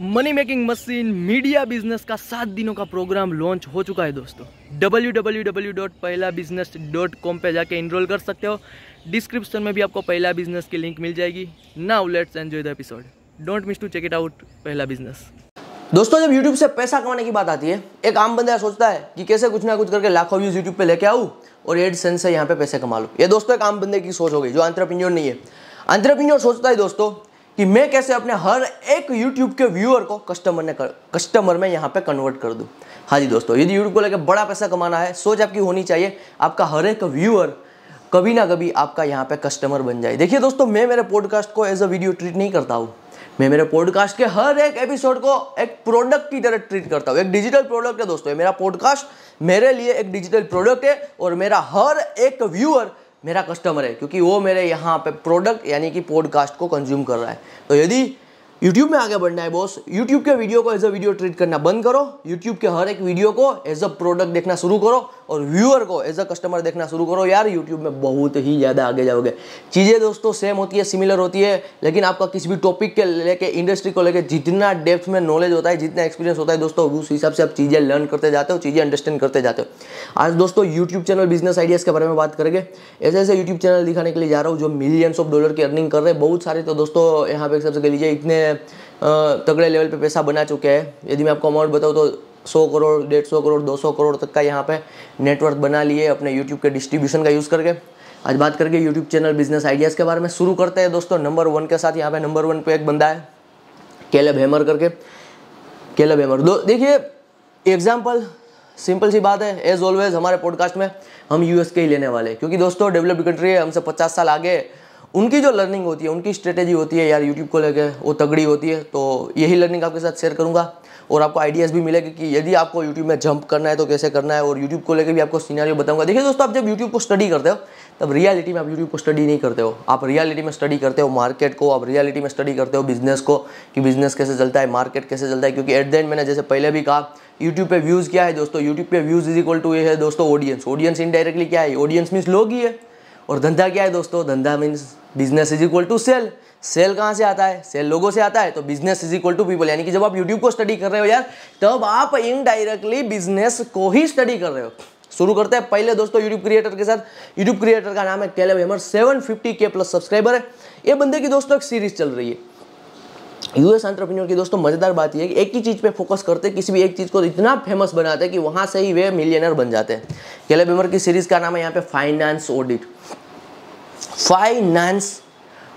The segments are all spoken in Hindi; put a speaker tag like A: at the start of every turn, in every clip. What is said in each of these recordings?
A: money making machine media business का सात दिनों का प्रोग्राम लॉन्च हो चुका है दोस्तों W W W dot Pehla business dot com पर जाके इनरोल कर सकते हो डिस्क्रिप्शन में भी आपको पहला बिजनेस की लिंक मिल जाएगी now let's enjoy the episode don't miss to check it out Pehla business दोस्तों जब YouTube से पैसा कमाने की बात आती है एक आम बंदा सोचता है कि कैसे कुछ ना कुछ करके लाखों व्यूज YouTube पे लेके आऊँ और एड सेंस से यहाँ पे पैसे कमा लूँ ये दोस्तों एक आम बंदे की सोच हो गई जो आंतरप्रीनियोर नहीं है आंतरप्रीनियोर सोचता है दोस्तों कि मैं कैसे अपने हर एक यूट्यूब के व्यूअर को कस्टमर ने कर कस्टमर में यहाँ पे कन्वर्ट कर दूँ हाँ जी दोस्तों यदि यूट्यूब को लेकर बड़ा पैसा कमाना है सोच आपकी होनी चाहिए आपका हर एक व्यूअर कभी ना कभी आपका यहाँ पे कस्टमर बन जाए देखिए दोस्तों मैं मेरे पॉडकास्ट को एज अ वीडियो ट्रीट नहीं करता हूँ मैं मेरे पॉडकास्ट के हर एक एपिसोड को एक प्रोडक्ट की तरह ट्रीट करता हूँ एक डिजिटल प्रोडक्ट है दोस्तों मेरा पॉडकास्ट मेरे लिए एक डिजिटल प्रोडक्ट है और मेरा हर एक व्यूअर मेरा कस्टमर है क्योंकि वो मेरे यहाँ पे प्रोडक्ट यानी कि पॉडकास्ट को कंज्यूम कर रहा है तो यदि यूट्यूब में आगे बढ़ना है बॉस यूट्यूब के वीडियो को एज अ वीडियो ट्रीट करना बंद करो यूट्यूब के हर एक वीडियो को एज अ प्रोडक्ट देखना शुरू करो और व्यूअर को एज अ कस्टमर देखना शुरू करो यार यूट्यूब में बहुत ही ज़्यादा आगे जाओगे चीज़ें दोस्तों सेम होती है सिमिलर होती है लेकिन आपका किसी भी टॉपिक के लेके इंडस्ट्री को लेके जितना डेप्थ में नॉलेज होता है जितना एक्सपीरियंस होता है दोस्तों उस हिसाब से आप चीज़ें लर्न करते जाते हो चीज़ें अंडरस्टैंड करते जाते हो आज दोस्तों यूट्यूब चैनल बिजनेस आइडियाज़ के बारे में बात करेंगे ऐसे ऐसे यूट्यूब चैनल दिखाने के लिए जा रहा हूँ जो मिलियंस ऑफ डॉलर की अर्निंग कर रहे हैं बहुत सारे तो दोस्तों यहाँ पे सबसे कह लीजिए इतने तगड़े लेवल पे पैसा बना चुके हैं यदि मैं आपको अमाउंट बताऊँ तो 100 करोड़ डेढ़ सौ करोड़ 200 करोड़ तक का यहाँ पे नेटवर्क बना लिए अपने YouTube के डिस्ट्रीब्यूशन का यूज़ करके आज बात करके YouTube चैनल बिजनेस आइडियाज़ के बारे में शुरू करते हैं दोस्तों नंबर वन के साथ यहाँ पे नंबर वन पे एक बंदा है केलब हेमर करके केलब हेमर दो देखिए एग्जाम्पल सिंपल सी बात है एज ऑलवेज हमारे पॉडकास्ट में हम यूएस के ही लेने वाले क्योंकि दोस्तों डेवलप्ड कंट्री है हमसे पचास साल आगे है उनकी जो लर्निंग होती है उनकी स्ट्रेटेजी होती है यार यूट्यूब को लेकर वो तगड़ी होती है तो यही लर्निंग आपके साथ शेयर करूँगा और आपको आइडियाज़ भी मिलेगा कि यदि आपको यूट्यूब में जंप करना है तो कैसे करना है और यूट्यूब को लेकर भी आपको सीनारी बताऊंगा देखिए दोस्तों आप जब यूट्यूब को स्टडी करते हो तब रियलिटी में आप यूट्यूब को स्टडी नहीं करते हो आप रियलिटी में स्टडी करते हो मार्केट को आप रियलिटी में स्टडी करते हो बिजनेस को कि बिजनेस कैसे चलता है मार्केट कैसे चलता है क्योंकि एट द एंड मैंने जैसे पहले भी कहा यूट्यूब पे व्यूज़ क्या है दोस्तों यूट्यूब पे व्यूज़ इज इक्वल टू ये है दोस्तों ऑडियंस ऑडियंस इनडायरेक्टली क्या है ऑडियंस मीन्स लोग ही है और धंधा क्या है दोस्तों धंधा means business is equal to sell sell कहाँ से आता है सेल लोगों से आता है तो business is equal to people यानी कि जब आप यूट्यूब को स्टडी कर रहे हो यार तब आप इनडायरेक्टली बिजनेस को ही स्टडी कर रहे हो शुरू करते हैं पहले दोस्तों यूट्यूब क्रिएटर के साथ यूट्यूब क्रिएटर का नाम है Caleb Hammer seven fifty K plus subscriber है ये बंदे की दोस्तों एक सीरीज चल रही है यूएस एंटरप्रेन्योर की दोस्तों मजेदार बात यह है कि एक ही चीज़ पे फोकस करते किसी भी एक चीज़ को इतना फेमस बनाते हैं कि वहां से ही वे मिलियनर बन जाते हैं कैलेब हेमर की सीरीज़ का नाम है यहाँ पे फाइनेंस ऑडिट फाइनेंस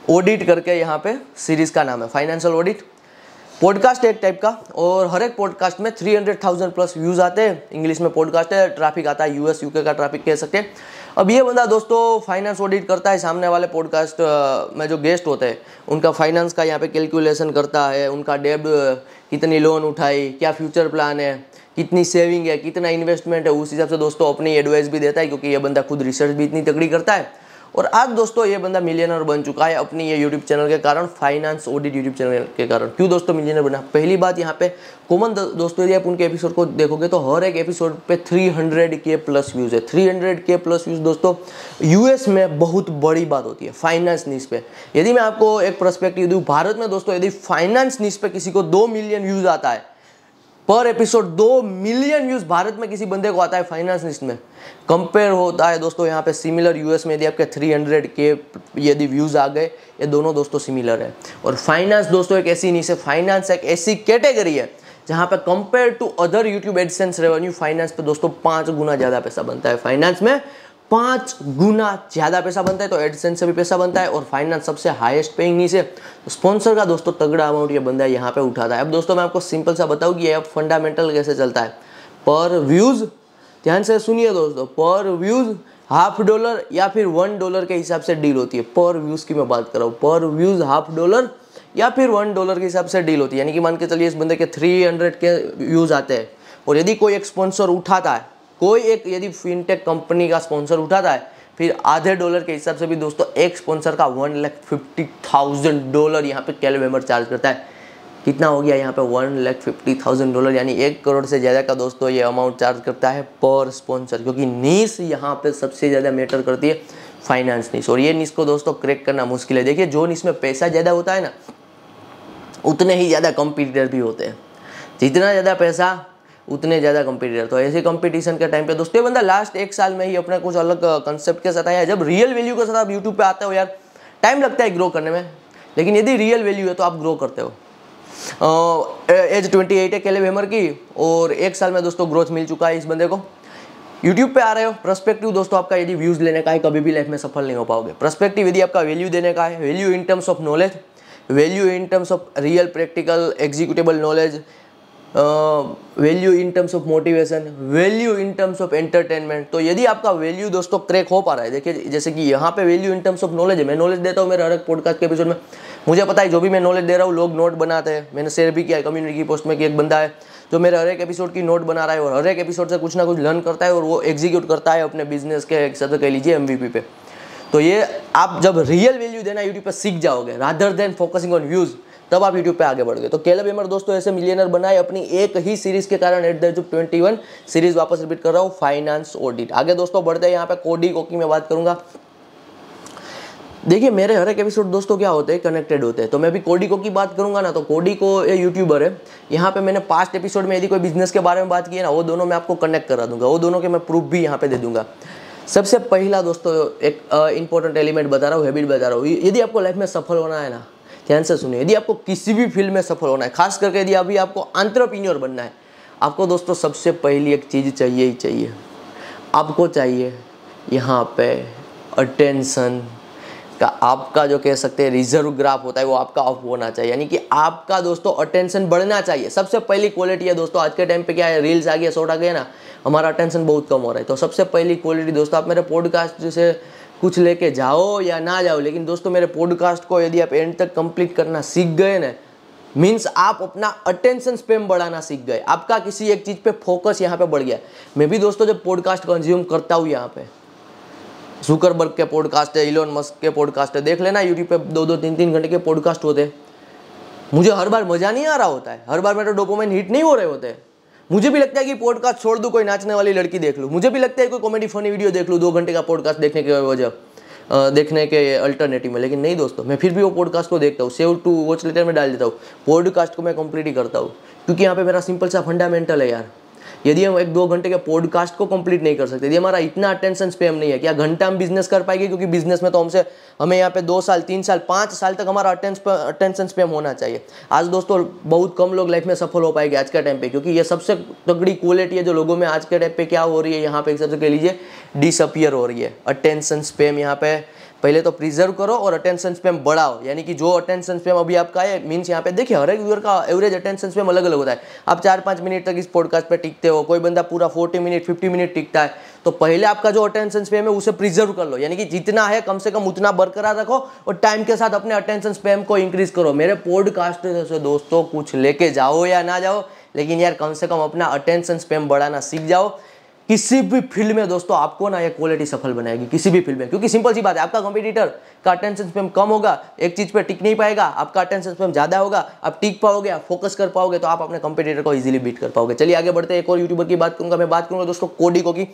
A: ऑडिट करके यहाँ पे सीरीज का नाम है फाइनेंशियल ऑडिट पॉडकास्ट एक टाइप का और हर एक पॉडकास्ट में 300,000 प्लस व्यूज आते हैं इंग्लिश में पॉडकास्ट है ट्रैफिक आता है यूएस यूके का ट्रैफिक कह सकते हैं अब ये बंदा दोस्तों फाइनेंस ऑडिट करता है सामने वाले पॉडकास्ट में जो गेस्ट होते हैं उनका फाइनेंस का यहाँ पे कैलकुलेशन करता है उनका डेब कितनी लोन उठाई क्या फ्यूचर प्लान है कितनी सेविंग है कितना इन्वेस्टमेंट है उस हिसाब से दोस्तों अपनी एडवाइस भी देता है क्योंकि ये बंदा खुद रिसर्च भी इतनी तगड़ी करता है और आज दोस्तों ये बंदा मिलियनर बन चुका है अपनी ये यूट्यूब चैनल के कारण फाइनेंस ऑडिट यूट्यूब चैनल के कारण क्यों दोस्तों मिलियनर बना पहली बात यहाँ पे कॉमन दोस्तों यदि आप उनके एपिसोड को देखोगे तो हर एक एपिसोड पे 300 के प्लस व्यूज़ है 300 के प्लस व्यूज़ दोस्तों यूएस में बहुत बड़ी बात होती है फाइनेंस न्यूज़ पे यदि मैं आपको एक प्रस्पेक्टिव दूँ भारत में दोस्तों यदि फाइनेंस न्यूज़ पे किसी को दो मिलियन व्यूज़ आता है पर एपिसोड दो मिलियन व्यूज भारत में किसी बंदे को आता है फाइनेंस लिस्ट में कंपेयर होता है दोस्तों यहाँ पे सिमिलर यूएस में यदि आपके 300 के यदि व्यूज आ गए ये दोनों दोस्तों सिमिलर है और फाइनेंस दोस्तों एक ऐसी नहीं से फाइनेंस एक ऐसी कैटेगरी है जहाँ पे compare to other YouTube AdSense revenue finance पे दोस्तों पाँच गुना ज़्यादा पैसा बनता है फाइनेंस में पाँच गुना ज़्यादा पैसा बनता है तो एडसेंस से भी पैसा बनता है और फाइनेंस सबसे हाईएस्ट पेइंग नहीं से तो स्पॉन्सर का दोस्तों तगड़ा अमाउंट ये बंदा यहाँ पे उठाता है अब दोस्तों मैं आपको सिंपल सा बताऊँ कि अब फंडामेंटल कैसे चलता है पर व्यूज़ ध्यान से सुनिए दोस्तों पर व्यूज़ हाफ डॉलर या फिर वन डॉलर के हिसाब से डील होती है पर व्यूज़ की मैं बात कर रहा हूँ पर व्यूज़ हाफ डॉलर या फिर वन डॉलर के हिसाब से डील होती है यानी कि मान के चलिए इस बंदे के थ्री हंड्रेड के व्यूज़ आते हैं और यदि कोई एक स्पॉन्सर उठाता है कोई एक यदि फिनटेक कंपनी का स्पॉन्सर उठाता है फिर आधे डॉलर के हिसाब से भी दोस्तों एक स्पॉन्सर का one lakh fifty thousand dollar यहाँ पे कैल वेमर चार्ज करता है कितना हो गया यहाँ पे one lakh fifty thousand dollar यानी एक करोड़ से ज़्यादा का दोस्तों ये अमाउंट चार्ज करता है पर स्पॉन्सर क्योंकि नीस यहाँ पे सबसे ज़्यादा मैटर करती है फाइनेंस नीस और ये नीस को दोस्तों क्रैक करना मुश्किल है देखिए जो नीस में पैसा ज़्यादा होता है ना उतने ही ज़्यादा कंपटीटर भी होते हैं जितना ज़्यादा पैसा उतने ज़्यादा कंपटीटर तो ऐसे कंपटीशन के टाइम पे दोस्तों ये बंदा लास्ट एक साल में ही अपना कुछ अलग कंसेप्ट के साथ आया जब रियल वैल्यू के साथ आप यूट्यूब पे आते हो यार टाइम लगता है ग्रो करने में लेकिन यदि रियल वैल्यू है तो आप ग्रो करते हो एज ट्वेंटी एट है केलेब हेमर की और एक साल में दोस्तों ग्रोथ मिल चुका है इस बंदे को यूट्यूब पे आ रहे हो प्रस्पेक्टिव दोस्तों आपका यदि व्यूज़ लेने का है कभी भी लाइफ में सफल नहीं हो पाओगे प्रस्पेक्टिव यदि आपका वैल्यू देने का है value in terms of knowledge value in terms of real practical executable knowledge value in terms of motivation value in terms of entertainment तो यदि आपका वैल्यू दोस्तों क्रैक हो पा रहा है देखिए जैसे कि यहाँ पे value in terms of knowledge है मैं नॉलेज देता हूँ मेरे हर एक पॉडकास्ट के एपिसोड में मुझे पता है जो भी मैं नॉलेज दे रहा हूँ लोग नोट बनाते हैं मैंने शेयर भी किया है कम्युनिटी पोस्ट में कि एक बंदा है जो मेरे हर एक एपिसोड की नोट बना रहा है और हर एक एपिसोड से कुछ ना कुछ लर्न करता है और वो एग्जीक्यूट करता है अपने बिजनेस के एक से कह लीजिए एम पे तो ये आप जब रियल वैल्यू देना यूट्यूब पर सीख जाओगे rather than focusing on views तब आप यूट्यूब पे आगे बढ़ गए तो केलब एमर दोस्तों ऐसे मिलियनर बनाए अपनी एक ही सीरीज के कारण at the age of twenty series वापस रिपीट कर रहा हूँ फाइनेंस ऑडिट आगे दोस्तों बढ़ते हैं यहाँ पे कोडी कोकी में बात करूंगा देखिए मेरे हर एक एपिसोड दोस्तों क्या होते हैं कनेक्टेड होते हैं तो मैं भी कोडिको की बात करूंगा ना तो कोडिको ये यूट्यूबर है यहाँ पे मैंने पास्ट एपिसोड में यदि कोई बिजनेस के बारे में बात की है ना वो दोनों मैं आपको कनेक्ट करा दूंगा वो दोनों के मैं प्रूफ भी यहाँ पे दे दूंगा सबसे पहला दोस्तों एक इंपॉर्टेंट एलिमेंट बता रहा हूँ हैबिट बता रहा हूँ यदि आपको लाइफ में सफल होना है ना ध्यान से सुनिए यदि आपको किसी भी फील्ड में सफल होना है खास करके यदि अभी आपको आंट्रप्रीनियोर बनना है आपको दोस्तों सबसे पहली एक चीज़ चाहिए ही चाहिए आपको चाहिए यहाँ पे अटेंशन का आपका जो कह सकते हैं रिजर्व ग्राफ होता है वो आपका ऑफ होना चाहिए यानी कि आपका दोस्तों अटेंशन बढ़ना चाहिए सबसे पहली क्वालिटी है दोस्तों आज के टाइम पे क्या है रील्स आ गया शॉर्ट आ गया ना हमारा अटेंशन बहुत कम हो रहा है तो सबसे पहली क्वालिटी दोस्तों आप मेरे पॉडकास्ट से कुछ लेके जाओ या ना जाओ लेकिन दोस्तों मेरे पॉडकास्ट को यदि आप एंड तक कंप्लीट करना सीख गए ना मीन्स आप अपना अटेंशन स्पेम बढ़ाना सीख गए आपका किसी एक चीज़ पे फोकस यहाँ पे बढ़ गया मैं भी दोस्तों जब पॉडकास्ट कंज्यूम करता हूँ यहाँ पे सुकरबर्ग के पॉडकास्ट है इलोन मस्क के पॉडकास्ट है देख लेना यूट्यूब पे दो दो तीन तीन घंटे के पॉडकास्ट होते मुझे हर बार मज़ा नहीं आ रहा होता है हर बार मेरा डॉक्यूमेंट हिट नहीं हो रहे होते मुझे भी लगता है कि पॉडकास्ट छोड़ दूँ कोई नाचने वाली लड़की देख लूँ मुझे भी लगता है कोई कॉमेडी फनी वीडियो देख लूँ दो घंटे का पॉडकास्ट देखने के वजह देखने के अल्टरनेटिव में लेकिन नहीं दोस्तों मैं फिर भी वो पॉडकास्ट को देखता हूँ सेव टू वॉच लेटर में डाल देता हूँ पॉडकास्ट को मैं कंप्लीट ही करता हूँ क्योंकि यहाँ पे मेरा सिंपल सा फंडामेंटल है यार यदि हम एक दो घंटे के पॉडकास्ट को कंप्लीट नहीं कर सकते यदि हमारा इतना अटेंशन स्पेम नहीं है क्या घंटा हम बिजनेस कर पाएंगे क्योंकि बिजनेस में तो हमसे हमें यहाँ पे दो साल तीन साल पाँच साल तक हमारा अटेंशन स्पेम होना चाहिए आज दोस्तों बहुत कम लोग लाइफ में सफल हो पाएंगे आज के टाइम पे क्योंकि ये सबसे तगड़ी क्वालिटी है जो लोगों में आज के टाइम पे क्या हो रही है यहाँ पे एक सबसे कह लीजिए डिसअपियर हो रही है अटेंशन स्पेम यहाँ पे पहले तो प्रिजर्व करो और अटेंशन स्पैम बढ़ाओ यानी कि जो अटेंशन स्पैम अभी आपका है मीन्स यहाँ पे देखिए हर एक व्यूअर का एवरेज अटेंशन स्पैम अलग अलग होता है आप चार पाँच मिनट तक इस पॉडकास्ट पे टिकते हो कोई बंदा पूरा फोर्टी मिनट फिफ्टी मिनट टिकता है तो पहले आपका जो अटेंशन स्पैम है उसे प्रिजर्व कर लो यानी कि जितना है कम से कम उतना बरकरार रखो और टाइम के साथ अपने अटेंशन स्पैम को इंक्रीज करो मेरे पॉडकास्ट से दोस्तों कुछ लेके जाओ या ना जाओ लेकिन यार कम से कम अपना अटेंशन स्पैम बढ़ाना सीख जाओ किसी भी फील्ड में दोस्तों आपको ना ये क्वालिटी सफल बनाएगी किसी भी फील्ड में क्योंकि सिंपल सी बात है आपका कंपटीटर का अटेंशन स्पेम कम होगा एक चीज़ पे टिक नहीं पाएगा आपका अटेंशन स्पेम ज़्यादा होगा आप टिक पाओगे आप फोकस कर पाओगे तो आप अपने कंपटीटर को इजीली बीट कर पाओगे चलिए आगे बढ़ते हैं एक और यूट्यूबर की बात करूँगा मैं बात करूँगा दोस्तों कोडी को की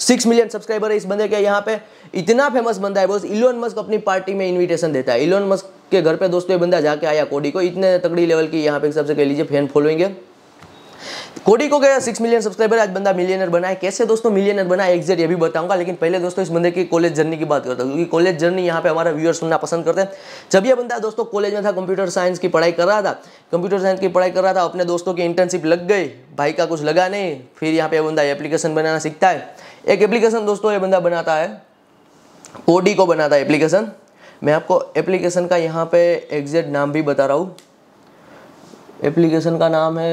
A: सिक्स मिलियन सब्सक्राइबर है इस बंदे के यहाँ पे इतना फेमस बंदा है बस इलोन मस्क अपनी पार्टी में इन्विटेशन देता है इलोन मस्क के घर पे दोस्तों ये बंदा जाके आया कोडी को इतने तगड़ी लेवल की यहाँ पे सबसे कह लीजिए फैन फॉलोइंग है कोडी को गया सिक्स मिलियन सब्सक्राइबर आज बंदा मिलियनर बना है कैसे दोस्तों मिलियनर बना है एग्जैक्ट ये भी बताऊंगा लेकिन पहले दोस्तों इस बंदे की कॉलेज जर्नी की बात करता हूँ क्योंकि कॉलेज जर्नी यहाँ पे हमारा व्यूअर्स सुनना पसंद करते हैं जब ये बंदा दोस्तों कॉलेज में था कंप्यूटर साइंस की पढ़ाई कर रहा था कंप्यूटर साइंस की पढ़ाई कर रहा था अपने दोस्तों की इंटर्नशिप लग गई भाई का कुछ लगा नहीं फिर यहाँ पे बंदा एप्लीकेशन बनाना सीखता है एक एप्लीकेशन दोस्तों ये बंदा बनाता है कोडी को बनाता है एप्लीकेशन मैं आपको एप्लीकेशन का यहाँ पे एग्जैक्ट नाम भी बता रहा हूँ एप्लीकेशन का नाम है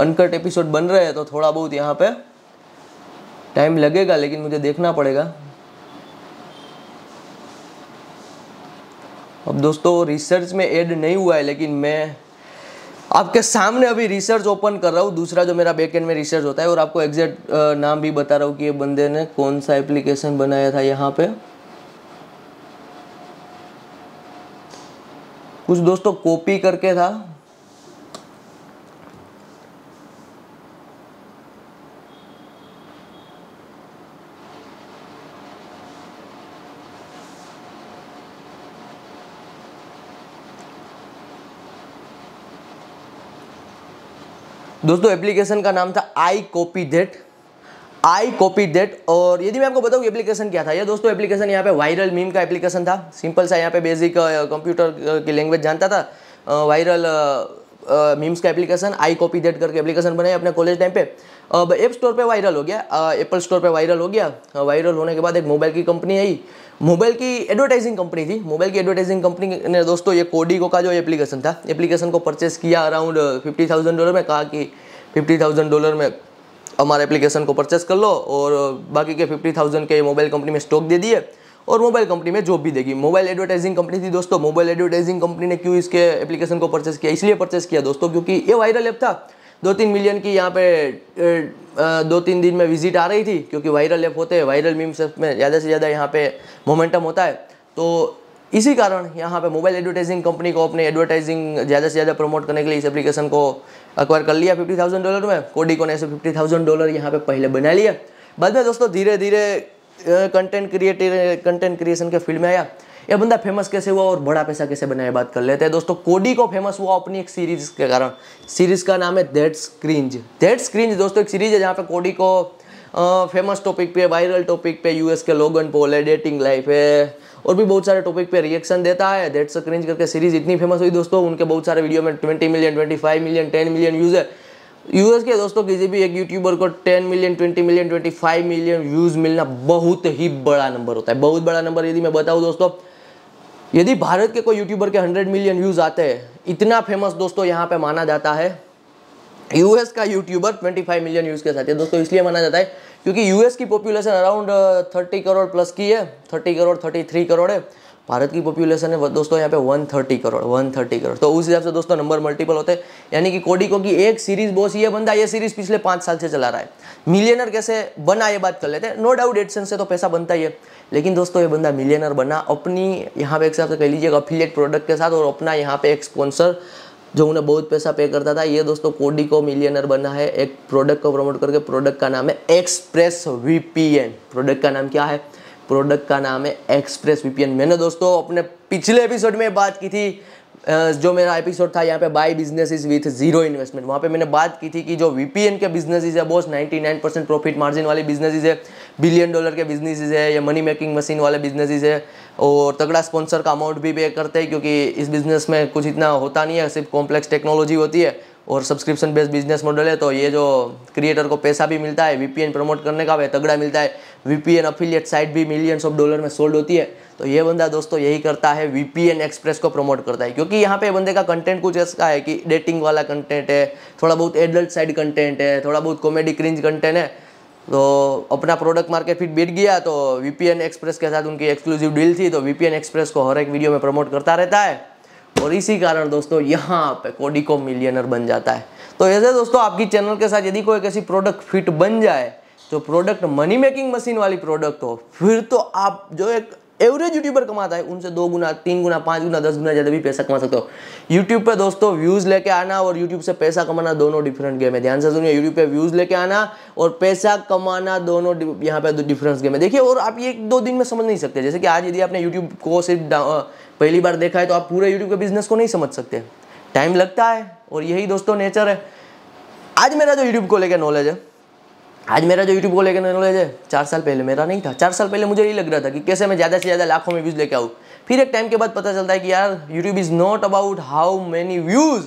A: अनकट एपिसोड बन रहे हैं तो थोड़ा बहुत यहाँ पे टाइम लगेगा लेकिन मुझे देखना पड़ेगा अब दोस्तों रिसर्च में ऐड नहीं हुआ है लेकिन मैं आपके सामने अभी रिसर्च ओपन कर रहा हूँ दूसरा जो मेरा बैकएंड में रिसर्च होता है और आपको एग्जैक्ट नाम भी बता रहा हूँ कि ये बंदे ने कौन सा एप्लीकेशन बनाया था यहाँ पे कुछ दोस्तों कॉपी करके था दोस्तों एप्लीकेशन का नाम था I copy that I copy that और यदि मैं आपको बताऊँ एप्लीकेशन क्या था ये दोस्तों एप्लीकेशन यहाँ पे वायरल मीम का एप्लीकेशन था सिंपल सा यहाँ पे बेसिक कंप्यूटर की लैंग्वेज जानता था वायरल मीम्स का एप्लीकेशन आई कॉपी देट करके एप्लीकेशन बनाया अपने कॉलेज टाइम पे अब ऐप स्टोर पे वायरल हो गया एप्पल स्टोर पे वायरल हो गया वायरल होने के बाद एक मोबाइल की कंपनी आई मोबाइल की एडवर्टाइजिंग कंपनी थी मोबाइल की एडवर्टाइजिंग कंपनी ने दोस्तों ये कोडिको का जो एप्लीकेशन था एप्लीकेशन को परचेस किया अराउंड फिफ्टी थाउजेंड डॉलर में कहा कि फिफ्टी थाउजेंड डॉलर में हमारे एप्लीकेशन को परचेस कर लो और बाकी के फिफ्टी थाउजेंड के मोबाइल कंपनी में स्टॉक दे दिए और मोबाइल कंपनी में जॉब भी देगी मोबाइल एडवर्टाइजिंग कंपनी थी दोस्तों मोबाइल एडवर्टाइजिंग कंपनी ने क्यों इसके एप्लीकेशन को परचेस किया इसलिए परचेस किया दोस्तों क्योंकि ये वायरल ऐप था दो तीन मिलियन की यहाँ पे दो तीन दिन में विजिट आ रही थी क्योंकि वायरल ऐप होते हैं वायरल मीम्स में ज़्यादा से ज़्यादा यहाँ पे मोमेंटम होता है तो इसी कारण यहाँ पे मोबाइल एडवर्टाइजिंग कंपनी को अपने एडवर्टाइजिंग ज़्यादा से ज़्यादा प्रमोट करने के लिए इस एप्लीकेशन को अक्वायर कर लिया फिफ्टी थाउजेंड डॉलर में कोडिको ने ऐसे फिफ्टी थाउजेंड डॉलर यहाँ पर पहले बना लिया बाद में दोस्तों धीरे धीरे कंटेंट क्रिएटर कंटेंट क्रिएशन के फील्ड में आया ये बंदा फेमस कैसे हुआ और बड़ा पैसा कैसे बनाया बात कर लेते हैं दोस्तों कोडी को फेमस हुआ अपनी एक सीरीज के कारण सीरीज का नाम है दैट स्क्रींज दैट स्क्रीज दोस्तों एक सीरीज है जहाँ पे कोडी को फेमस टॉपिक पे वायरल टॉपिक पे यूएस के लोगन पोल है डेटिंग लाइफ है और भी बहुत सारे टॉपिक पे रिएक्शन देता है डेट स्क्रीनज करके सीरीज इतनी फेमस हुई दोस्तों उनके बहुत सारे वीडियो में twenty million twenty five million ten million views है यूएस के दोस्तों किसी भी एक यूट्यूबर को 10 मिलियन 20 मिलियन 25 मिलियन व्यूज़ मिलना बहुत ही बड़ा नंबर होता है बहुत बड़ा नंबर यदि मैं बताऊँ दोस्तों यदि भारत के कोई यूट्यूबर के 100 मिलियन व्यूज़ आते हैं इतना फेमस दोस्तों यहाँ पे माना जाता है यूएस का यूट्यूबर 25 मिलियन व्यूज़ के साथ है दोस्तों इसलिए माना जाता है क्योंकि यूएस की पॉपुलेशन अराउंड 30 करोड़ प्लस की है 30 करोड़ 33 करोड़ है भारत की पॉपुलेशन है दोस्तों यहाँ पे 130 करोड़ 130 करोड़ तो उस हिसाब से दोस्तों नंबर मल्टीपल होते हैं यानी कि कोडिको की एक सीरीज बॉस ये बंदा ये सीरीज पिछले पाँच साल से चला रहा है मिलियनर कैसे बना ये बात कर लेते हैं नो डाउट एडसन से तो पैसा बनता ही है लेकिन दोस्तों ये बंदा मिलियनर बना अपनी यहाँ पे एक हिसाब से कह लीजिए अफिलियट प्रोडक्ट के साथ और अपना यहाँ पे एक स्पॉन्सर जो उन्हें बहुत पैसा पे करता था ये दोस्तों कोडी को मिलियनर बना है एक प्रोडक्ट को प्रमोट करके प्रोडक्ट का नाम है एक्सप्रेस वीपीएन प्रोडक्ट का नाम क्या है प्रोडक्ट का नाम है एक्सप्रेस वीपीएन मैंने दोस्तों अपने पिछले एपिसोड में बात की थी जो मेरा एपिसोड था यहाँ पे buy businesses with zero investment वहाँ पे मैंने बात की थी कि जो वीपीएन के बिजनेस है बॉस 99 परसेंट प्रॉफिट मार्जिन वाले बिजनेस है बिलियन डॉलर के बिजनेस है या मनी मेकिंग मशीन वाले बिजनेस है और तगड़ा स्पॉन्सर का अमाउंट भी पे करते हैं क्योंकि इस बिजनेस में कुछ इतना होता नहीं है सिर्फ कॉम्प्लेक्स टेक्नोलॉजी होती है और सब्सक्रिप्शन बेस्ड बिजनेस मॉडल है तो ये जो क्रिएटर को पैसा भी मिलता है वीपीएन प्रमोट करने का भी तगड़ा मिलता है वीपीएन अफिलियट साइट भी मिलियंस ऑफ डॉलर में सोल्ड होती है तो ये बंदा दोस्तों यही करता है वीपीएन एक्सप्रेस को प्रमोट करता है क्योंकि यहाँ पे बंदे का कंटेंट कुछ ऐसा है कि डेटिंग वाला कंटेंट है थोड़ा बहुत एडल्ट साइड कंटेंट है थोड़ा बहुत कॉमेडी क्रिंज कंटेंट है तो अपना प्रोडक्ट मार्केट फिट बैठ गया तो वीपीएन एक्सप्रेस के साथ उनकी एक्सक्लूसिव डील थी तो वीपीएन एक्सप्रेस को हर एक वीडियो में प्रमोट करता रहता है और इसी कारण दोस्तों यहाँ पे कोडिको मिलियनर बन जाता है तो ऐसे दोस्तों आपकी चैनल के साथ यदि कोई ऐसी प्रोडक्ट फिट बन जाए जो प्रोडक्ट मनी मेकिंग मशीन वाली प्रोडक्ट हो फिर तो आप जो एक एवरेज यूट्यूबर कमाता है उनसे दो गुना तीन गुना पाँच गुना दस गुना ज़्यादा भी पैसा कमा सकते हो यूट्यूब पे दोस्तों व्यूज़ लेके आना और यूट्यूब से पैसा कमाना दोनों डिफरेंट गेम है ध्यान से सुनिए यूट्यूब पे व्यूज़ लेके आना और पैसा कमाना दोनों यहाँ पे दो डिफरेंस गेम है देखिए और आप ये एक दो दिन में समझ नहीं सकते जैसे कि आज यदि आपने यूट्यूब को सिर्फ पहली बार देखा है तो आप पूरे यूट्यूब के बिजनेस को नहीं समझ सकते टाइम लगता है और यही दोस्तों नेचर है आज मेरा जो यूट्यूब को लेकर नॉलेज है आज मेरा जो यूट्यूब को लेकर नॉलेज है चार साल पहले मेरा नहीं था चार साल पहले मुझे यही लग रहा था कि कैसे मैं ज़्यादा से ज़्यादा लाखों में व्यूज़ लेके आऊँ फिर एक टाइम के बाद पता चलता है कि यार YouTube is not about how many views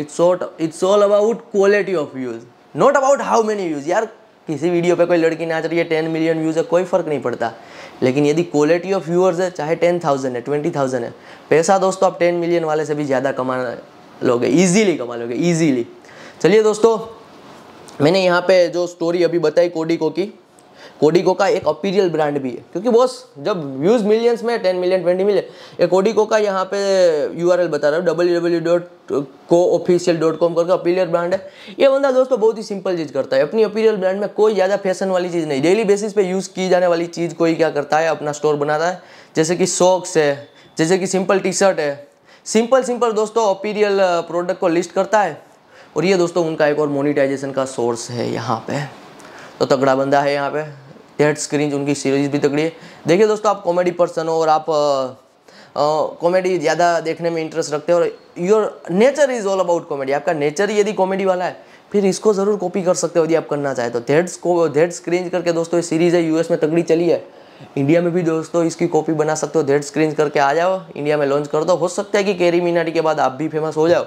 A: it's it's all about quality of views not about how many views यार किसी वीडियो पे कोई लड़की नाच रही है टेन मिलियन व्यूज़ है कोई फ़र्क नहीं पड़ता लेकिन यदि क्वालिटी ऑफ व्यूअर्स है चाहे टेन थाउजेंड है ट्वेंटी थाउजेंड है पैसा दोस्तों आप टेन मिलियन वाले से भी ज़्यादा कमा लोगे ईजीली कमा लोगे ईजीली चलिए दोस्तों मैंने यहाँ पे जो स्टोरी अभी बताई कोडिको की कोडिको का एक अपीरियल ब्रांड भी है क्योंकि बॉस जब व्यूज़ मिलियंस में टेन मिलियन ट्वेंटी मिलियन ये कोडिको का यहाँ पे यू बता रहा हूँ W W dot co official dot com करके अपीरियल ब्रांड है ये बंदा दोस्तों बहुत ही सिंपल चीज़ करता है अपनी अपीरियल ब्रांड में कोई ज़्यादा फैशन वाली चीज़ नहीं डेली बेसिस पे यूज़ की जाने वाली चीज़ कोई क्या करता है अपना स्टोर बनाता है जैसे कि सॉक्स है जैसे कि सिंपल टी शर्ट है सिंपल सिंपल दोस्तों अपीरियल प्रोडक्ट को लिस्ट करता है और ये दोस्तों उनका एक और मोनिटाइजेशन का सोर्स है यहाँ पे तो तगड़ा बंदा है यहाँ पे डेट्स स्क्रीन उनकी सीरीज भी तगड़ी है देखिए दोस्तों आप कॉमेडी पर्सन हो और आप कॉमेडी ज़्यादा देखने में इंटरेस्ट रखते हो और your nature is all about comedy आपका नेचर यदि कॉमेडी वाला है फिर इसको ज़रूर कॉपी कर सकते हो यदि आप करना चाहे तो धेड्स को धेड स्क्रीन करके दोस्तों ये सीरीज़ है यूएस में तगड़ी चली है इंडिया में भी दोस्तों इसकी कॉपी बना सकते हो धेड स्क्रीन करके आ जाओ इंडिया में लॉन्च कर दो हो सकता है कि कैरी मीनाटी के बाद आप भी फेमस हो जाओ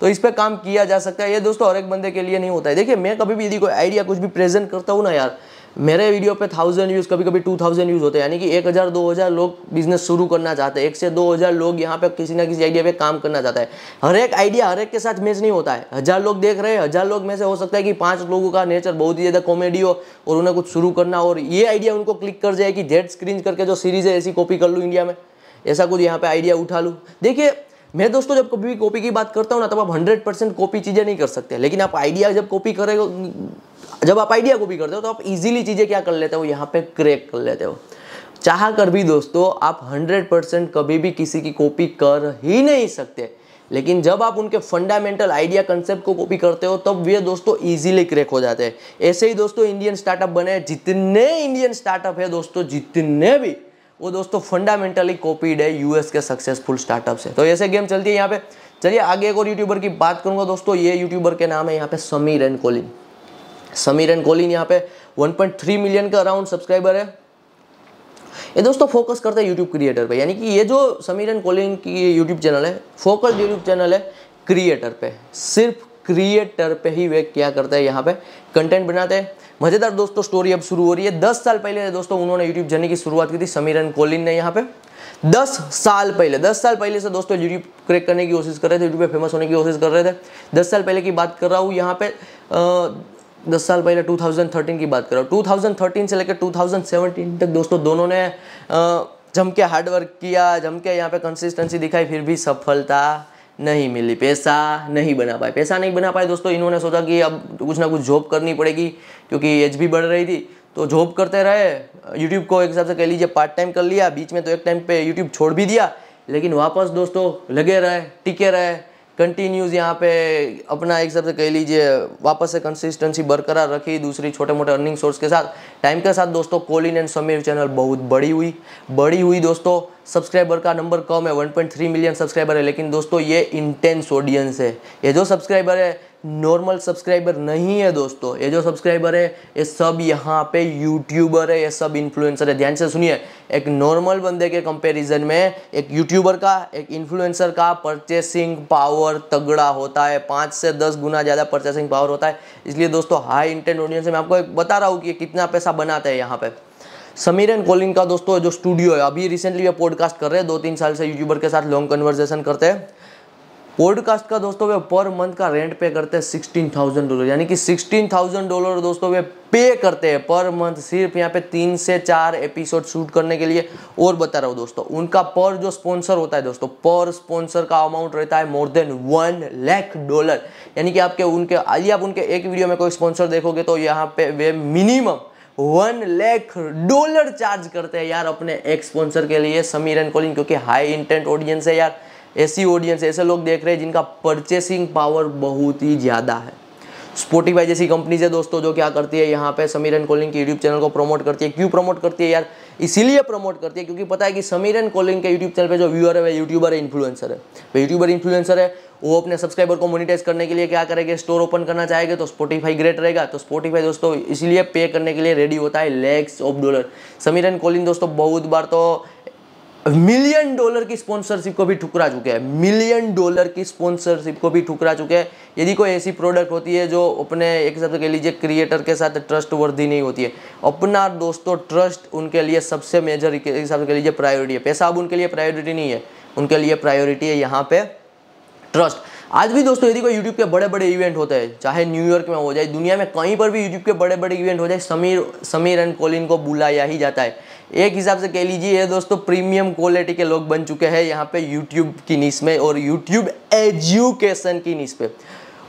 A: तो इस पर काम किया जा सकता है ये दोस्तों हर एक बंदे के लिए नहीं होता है देखिए मैं कभी भी यदि कोई आइडिया कुछ भी प्रेजेंट करता हूँ ना यार मेरे वीडियो पे थाउजेंड व्यूज़ कभी कभी टू थाउजेंड व्यूज़ होते हैं यानी कि एक हज़ार दो हज़ार लोग बिजनेस शुरू करना चाहते हैं एक से दो हज़ार लोग यहाँ पे किसी ना किसी आइडिया पे काम करना चाहता है हर एक आइडिया हर एक के साथ मैच नहीं होता है हज़ार लोग देख रहे हैं हज़ार लोग में से हो सकता है कि पाँच लोगों का नेचर बहुत ही ज़्यादा कॉमेडी हो और उन्हें कुछ शुरू करना और ये आइडिया उनको क्लिक कर जाए कि जेड स्क्रीन करके जो सीरीज़ है ऐसी कॉपी कर लूँ इंडिया में ऐसा कुछ यहाँ पर आइडिया उठा लूँ देखिए मैं दोस्तों जब कभी भी कॉपी की बात करता हूँ ना तब आप हंड्रेड परसेंट कॉपी चीज़ें नहीं कर सकते लेकिन आप आइडिया जब कॉपी करे जब आप आइडिया कॉपी करते हो तो आप इजीली चीज़ें क्या कर लेते हो यहाँ पे क्रैक कर लेते हो चाह कर भी दोस्तों आप हंड्रेड परसेंट कभी भी किसी की कॉपी कर ही नहीं सकते लेकिन जब आप उनके फंडामेंटल आइडिया कंसेप्ट को कॉपी करते हो तब वे दोस्तों इजीली क्रैक हो जाते हैं ऐसे ही दोस्तों इंडियन स्टार्टअप बने जितने इंडियन स्टार्टअप है दोस्तों जितने भी वो दोस्तों फंडामेंटली कॉपीड है यूएस के सक्सेसफुल स्टार्टअप से तो ऐसे गेम चलती है यहाँ पे चलिए आगे एक और यूट्यूबर की बात करूंगा दोस्तों ये यूट्यूबर के नाम है यहाँ पे Sameer and Colin Sameer and Colin यहाँ पे 1.3 मिलियन का अराउंड सब्सक्राइबर है ये दोस्तों फोकस करते हैं यूट्यूब क्रिएटर पे यानी कि ये जो समीर एंड कोलिन की यूट्यूब चैनल है फोकस यूट्यूब चैनल है क्रिएटर पे सिर्फ क्रिएटर पे ही वे क्या करते हैं यहाँ पे कंटेंट बनाते हैं मज़ेदार दोस्तों स्टोरी अब शुरू हो रही है दस साल पहले दोस्तों उन्होंने यूट्यूब जर्नी की शुरुआत की थी समीरन कोलिन ने यहाँ पे दस साल पहले दस साल पहले से दोस्तों यूट्यूब क्रेक करने की कोशिश कर रहे थे यूट्यूब पे फेमस होने की कोशिश कर रहे थे दस साल पहले की बात कर रहा हूँ यहाँ पे दस साल पहले 2013 की बात कर रहा हूँ 2013 से लेकर 2017 तक दोस्तों दोनों ने जम के हार्डवर्क किया जम के यहाँ पे कंसिस्टेंसी दिखाई फिर भी सफलता नहीं मिली पैसा नहीं बना पाए पैसा नहीं बना पाए दोस्तों इन्होंने सोचा कि अब कुछ ना कुछ जॉब करनी पड़ेगी क्योंकि एज भी बढ़ रही थी तो जॉब करते रहे यूट्यूब को एक हिसाब से कह लीजिए पार्ट टाइम कर लिया बीच में तो एक टाइम पे यूट्यूब छोड़ भी दिया लेकिन वापस दोस्तों लगे रहे टिके रहे कंटिन्यूज़ यहाँ पे अपना एक हिसाब से कह लीजिए वापस से कंसिस्टेंसी बरकरार रखी दूसरी छोटे मोटे अर्निंग सोर्स के साथ टाइम के साथ दोस्तों कोलिन एंड समीर चैनल बहुत बड़ी हुई बड़ी हुई दोस्तों सब्सक्राइबर का नंबर कम है 1.3 मिलियन सब्सक्राइबर है लेकिन दोस्तों ये इंटेंस ऑडियंस है ये जो सब्सक्राइबर है नॉर्मल सब्सक्राइबर नहीं है दोस्तों ये जो सब्सक्राइबर है ये सब यहाँ पे यूट्यूबर है ये सब इन्फ्लुएंसर है ध्यान से सुनिए एक नॉर्मल बंदे के कंपैरिजन में एक यूट्यूबर का एक इन्फ्लुएंसर का परचेसिंग पावर तगड़ा होता है पाँच से दस गुना ज़्यादा परचेसिंग पावर होता है इसलिए दोस्तों हाई इंटेंट ऑडियंस में आपको बता रहा हूँ कि कितना पैसा बनाता है यहाँ पर समीर एंड कोलिन का दोस्तों जो स्टूडियो है अभी रिसेंटली वे पॉडकास्ट कर रहे हैं दो तीन साल से यूट्यूबर के साथ लॉन्ग कन्वर्जेशन करते हैं पॉडकास्ट का दोस्तों वे पर मंथ का रेंट पे करते हैं सिक्सटीन थाउजेंड डॉलर यानी कि सिक्सटीन थाउजेंड डॉलर दोस्तों वे पे करते हैं पर मंथ सिर्फ यहाँ पे तीन से चार एपिसोड शूट करने के लिए और बता रहा हूँ दोस्तों उनका पर जो स्पॉन्सर होता है दोस्तों पर स्पॉन्सर का अमाउंट रहता है more than one lakh dollar यानी कि आपके उनके आइए आप उनके एक वीडियो में कोई स्पॉन्सर देखोगे तो यहाँ पे they minimum one lakh dollar charge करते हैं यार अपने एक स्पॉन्सर के लिए समीर एंड कॉलिंग क्योंकि हाई इंटेंट ऑडियंस है यार ऐसी ऑडियंस ऐसे लोग देख रहे हैं जिनका परचेसिंग पावर बहुत ही ज़्यादा है स्पोटिफाई जैसी कंपनीज है दोस्तों जो क्या करती है यहाँ पे समीर एंड कॉलिंग के यूट्यूब चैनल को प्रमोट करती है क्यों प्रमोट करती है यार इसीलिए प्रमोट करती है क्योंकि पता है कि समीर एंड कॉलिंग के यूट्यूब चैनल पे जो व्यूअर है वह यूट्यूबर इन्फ्लुएंसर है वह यूट्यूबर इन्फ्लुएंसर है वो अपने सब्सक्राइबर को मोनिटाइज करने के लिए क्या करेंगे स्टोर ओपन करना चाहेंगे तो स्पोटीफाई ग्रेट रहेगा तो स्पोटीफाई दोस्तों इसीलिए पे करने के लिए रेडी होता है lakhs of dollar Sameer and Colin दोस्तों बहुत बार तो मिलियन डॉलर की स्पॉन्सरशिप को भी ठुकरा चुके हैं मिलियन डॉलर की स्पॉन्सरशिप को भी ठुकरा चुके हैं यदि कोई ऐसी प्रोडक्ट होती है जो अपने एक हिसाब से कह लीजिए क्रिएटर के साथ ट्रस्ट वर्दी नहीं होती है अपना दोस्तों ट्रस्ट उनके लिए सबसे मेजर एक हिसाब से कह लीजिए प्रायोरिटी है पैसा अब उनके लिए प्रायोरिटी नहीं है उनके लिए प्रायोरिटी है यहाँ पे ट्रस्ट आज भी दोस्तों यदि कोई यूट्यूब के बड़े बड़े इवेंट होते हैं चाहे न्यूयॉर्क में हो जाए दुनिया में कहीं पर भी यूट्यूब के बड़े बड़े इवेंट हो जाए समीर समीर एंड कोलिन को बुलाया ही जाता है एक हिसाब से कह लीजिए ये दोस्तों प्रीमियम क्वालिटी के लोग बन चुके हैं यहाँ पे यूट्यूब की नीस में और यूट्यूब एजुकेशन की नीस पे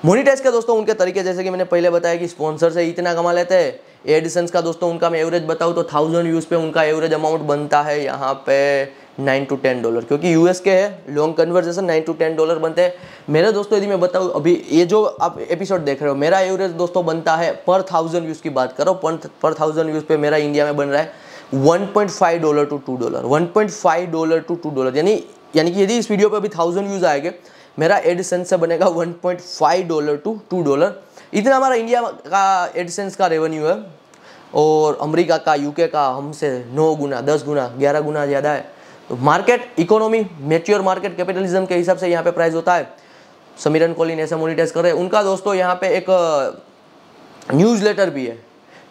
A: मोनिटाइज का दोस्तों उनके तरीके जैसे कि मैंने पहले बताया कि स्पॉन्सर से इतना कमा लेते हैं एडिसन्स का दोस्तों उनका मैं एवरेज बताऊँ तो थाउजेंड व्यूज़ पे उनका एवरेज अमाउंट बनता है यहाँ पे नाइन टू टेन डॉलर क्योंकि यूएस के है long conversation nine to ten dollar बनते हैं मेरे दोस्तों यदि मैं बताऊँ अभी ये जो आप एपिसोड देख रहे हो मेरा एवरेज दोस्तों बनता है पर थाउजेंड यूज़ की बात करो पर थाउजेंड यूज पे मेरा इंडिया में बन रहा है 1.5 dollar to two dollar 1.5 dollar to two dollar यानी यानी कि यदि इस वीडियो पर अभी थाउजेंड व्यूज़ आएंगे मेरा एडिसेंस से बनेगा 1.5 डॉलर टू टू डॉलर इतना हमारा इंडिया का एडिसेंस का रेवेन्यू है और अमेरिका का यूके का हमसे नौ गुना दस गुना ग्यारह गुना ज़्यादा है तो market economy mature market capitalism के हिसाब से यहाँ पे प्राइस होता है समीरन कोलिन ऐसे मोनिटाइज कर रहे हैं उनका दोस्तों यहाँ पे एक न्यूज़ uh, लेटर भी है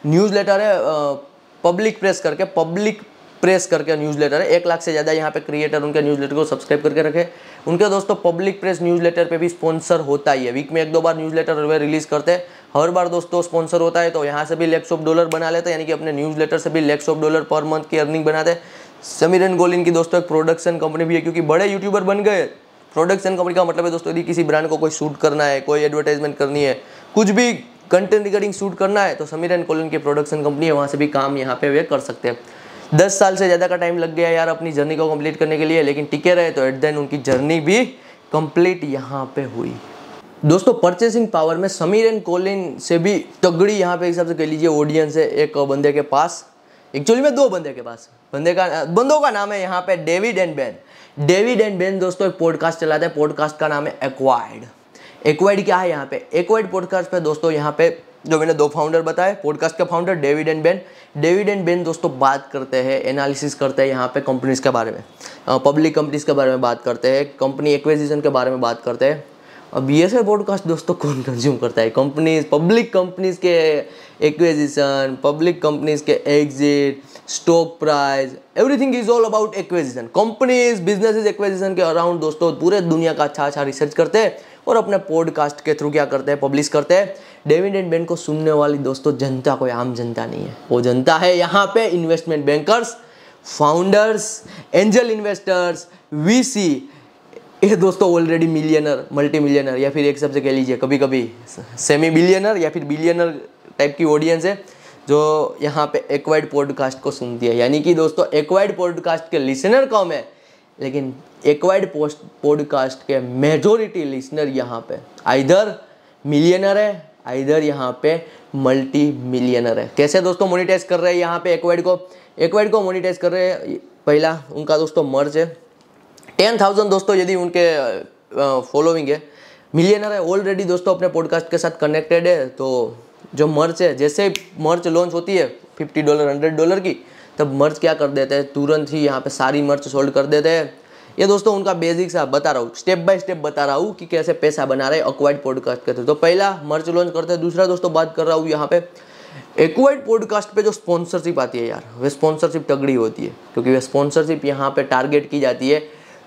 A: न्यूज़ लेटर है uh, पब्लिक प्रेस करके पब्लिक प्रेस करके लेटर है एक लाख से ज़्यादा यहाँ पे क्रिएटर उनके न्यूज़ लेटर को सब्सक्राइब करके रखे उनके दोस्तों पब्लिक प्रेस न्यूज लेटर पर भी स्पॉन्सर होता ही है वीक में एक दो बार लेटर वे रिलीज़ करते हैं हर बार दोस्तों स्पॉन्सर होता है तो यहाँ से भी लेक्स ऑफ डॉलर बना लेते हैं यानी कि अपने न्यूज़ लेटर से भी lakhs of dollar per month की अर्निंग बनाते हैं समीर एंड गोलिन की दोस्तों एक प्रोडक्शन कंपनी भी है क्योंकि बड़े यूट्यूबर बन गए प्रोडक्शन कंपनी का मतलब है दोस्तों यदि किसी ब्रांड को कोई शूट करना है कोई एडवर्टाइजमेंट करनी है कुछ भी कंटेंट रिगार्डिंग शूट करना है तो समीर एंड कोलन की प्रोडक्शन कंपनी है वहाँ से भी काम यहाँ पे वे कर सकते हैं दस साल से ज़्यादा का टाइम लग गया यार अपनी जर्नी को कंप्लीट करने के लिए लेकिन टिके रहे तो एट देन उनकी जर्नी भी कंप्लीट यहाँ पे हुई दोस्तों परचेसिंग पावर में समीर एंड कोलिन से भी तगड़ी यहाँ पे हिसाब से कह लीजिए ऑडियंस है एक बंदे के पास एक्चुअली में दो बंदे के पास बंदे का बंदों का नाम है यहाँ पे David and Ben David and Ben दोस्तों एक पॉडकास्ट चलाते हैं पॉडकास्ट का नाम है एक्वायर्ड एक्वाइड क्या है यहाँ पे एक्वाइड पॉडकास्ट पे दोस्तों यहाँ पे जो मैंने दो फाउंडर बताए पॉडकास्ट के founder David and Ben David and Ben दोस्तों बात करते हैं एनालिसिस करते हैं यहाँ पे कंपनीज के बारे में पब्लिक कंपनीज के बारे में बात करते हैं कंपनी एक्विजिशन के बारे में बात करते हैं अब ये सब पॉडकास्ट दोस्तों कौन कंज्यूम करता है कंपनीज पब्लिक कंपनीज के एक्वेजिशन पब्लिक कंपनीज के exit stock price everything is all about acquisition companies businesses acquisition के अराउंड दोस्तों पूरे दुनिया का अच्छा अच्छा रिसर्च करते हैं और अपने पॉडकास्ट के थ्रू क्या करते हैं पब्लिश करते हैं डेविड एंड बैंक को सुनने वाली दोस्तों जनता कोई आम जनता नहीं है वो जनता है यहाँ पे investment bankers founders angel investors VC ये दोस्तों ऑलरेडी मिलियनर मल्टी मिलियनर या फिर एक सबसे कह लीजिए कभी कभी सेमी बिलियनर या फिर बिलियनर टाइप की ऑडियंस है जो यहाँ पे एक्वाइड पॉडकास्ट को सुनती है यानी कि दोस्तों एक्वाइड पॉडकास्ट के लिसनर कौन है लेकिन एक्वाइड पोस्ट पॉडकास्ट के मेजोरिटी लिसनर यहाँ पे आइधर मिलियनर है आइधर यहाँ पे मल्टी मिलियनर है कैसे दोस्तों मोनिटाइज कर रहे हैं यहाँ पे एक्वाइड को एक्वाइड को मोनिटाइज कर रहे हैं पहला उनका दोस्तों मर्ज है टेन थाउजेंड दोस्तों यदि उनके फॉलोइंग है मिलियनर है ऑलरेडी दोस्तों अपने पॉडकास्ट के साथ कनेक्टेड है तो जो मर्च है जैसे मर्च लॉन्च होती है फिफ्टी डॉलर हंड्रेड डॉलर की तब मर्च क्या कर देते हैं तुरंत ही यहाँ पे सारी मर्च सोल्ड कर देते हैं ये दोस्तों उनका बेसिक सा बता रहा हूँ स्टेप बाय स्टेप बता रहा हूँ कि कैसे पैसा बना रहे अक्वाइड पॉडकास्ट के थ्रू तो पहला मर्च लॉन्च करते हैं दूसरा दोस्तों बात कर रहा हूँ यहाँ पे एक्वाइड पॉडकास्ट पे जो स्पॉन्सरशिप आती है यार वह स्पॉन्सरशिप तगड़ी होती है क्योंकि वह स्पॉन्सरशिप यहाँ पे टारगेट की जाती है